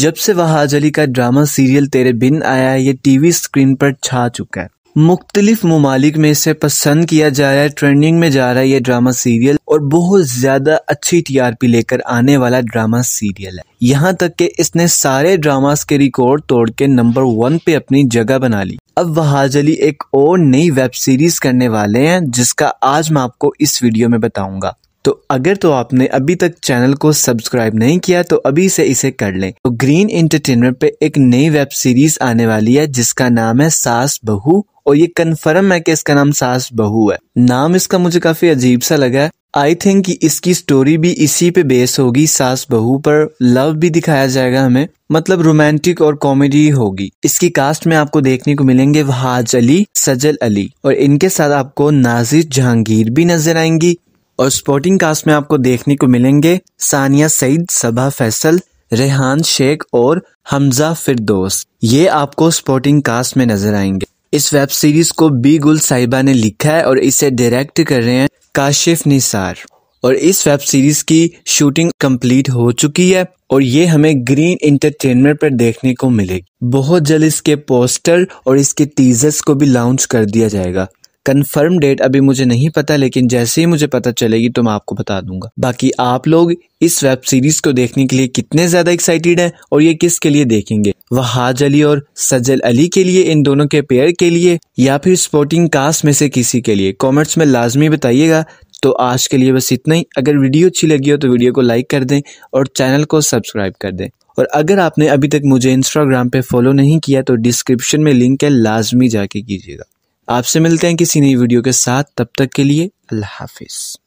जब से वहाज अली का ड्रामा सीरियल तेरे बिन आया है ये टीवी स्क्रीन पर छा चुका है मुख्तलिफ ममालिक में इसे पसंद किया जा रहा है ट्रेंडिंग में जा रहा है ये ड्रामा सीरियल और बहुत ज़्यादा अच्छी टीआरपी लेकर आने वाला ड्रामा सीरियल है यहाँ तक कि इसने सारे ड्रामास के रिकॉर्ड तोड़ के नंबर वन पे अपनी जगह बना ली अब वहाज अली एक और नई वेब सीरीज करने वाले हैं जिसका आज मैं आपको इस वीडियो में बताऊंगा तो अगर तो आपने अभी तक चैनल को सब्सक्राइब नहीं किया तो अभी से इसे कर लें तो ग्रीन एंटरटेनमेंट पे एक नई वेब सीरीज आने वाली है जिसका नाम है सास बहू और ये कन्फर्म है कि इसका नाम सास बहू है नाम इसका मुझे काफी अजीब सा लगा है आई थिंक कि इसकी स्टोरी भी इसी पे बेस होगी सास बहू पर लव भी दिखाया जाएगा हमें मतलब रोमांटिक और कॉमेडी होगी इसकी कास्ट में आपको देखने को मिलेंगे वहाज अली सजल अली और इनके साथ आपको नाजिर जहांगीर भी नजर आएंगी और स्पोर्टिंग कास्ट में आपको देखने को मिलेंगे सानिया सईद सभा फैसल रेहान शेख और हमजा फिरदोस ये आपको स्पोर्टिंग कास्ट में नजर आएंगे इस वेब सीरीज को बी गुल साहिबा ने लिखा है और इसे डायरेक्ट कर रहे हैं काशिफ निसार और इस वेब सीरीज की शूटिंग कंप्लीट हो चुकी है और ये हमें ग्रीन इंटरटेनमेंट पर देखने को मिलेगी बहुत जल्द इसके पोस्टर और इसके टीजर्स को भी लॉन्च कर दिया जाएगा कन्फर्म डेट अभी मुझे नहीं पता लेकिन जैसे ही मुझे पता चलेगी तो मैं आपको बता दूंगा बाकी आप लोग इस वेब सीरीज को देखने के लिए कितने ज्यादा एक्साइटेड हैं और ये किसके लिए देखेंगे वहाज अली और सजल अली के लिए इन दोनों के पेयर के लिए या फिर स्पोर्टिंग कास्ट में से किसी के लिए कॉमेंट्स में लाजमी बताइएगा तो आज के लिए बस इतना ही अगर वीडियो अच्छी लगी हो तो वीडियो को लाइक कर दें और चैनल को सब्सक्राइब कर दें और अगर आपने अभी तक मुझे इंस्टाग्राम पे फॉलो नहीं किया तो डिस्क्रिप्शन में लिंक है लाजमी जाके कीजिएगा आपसे मिलते हैं किसी नई वीडियो के साथ तब तक के लिए अल्लाह हाफिज़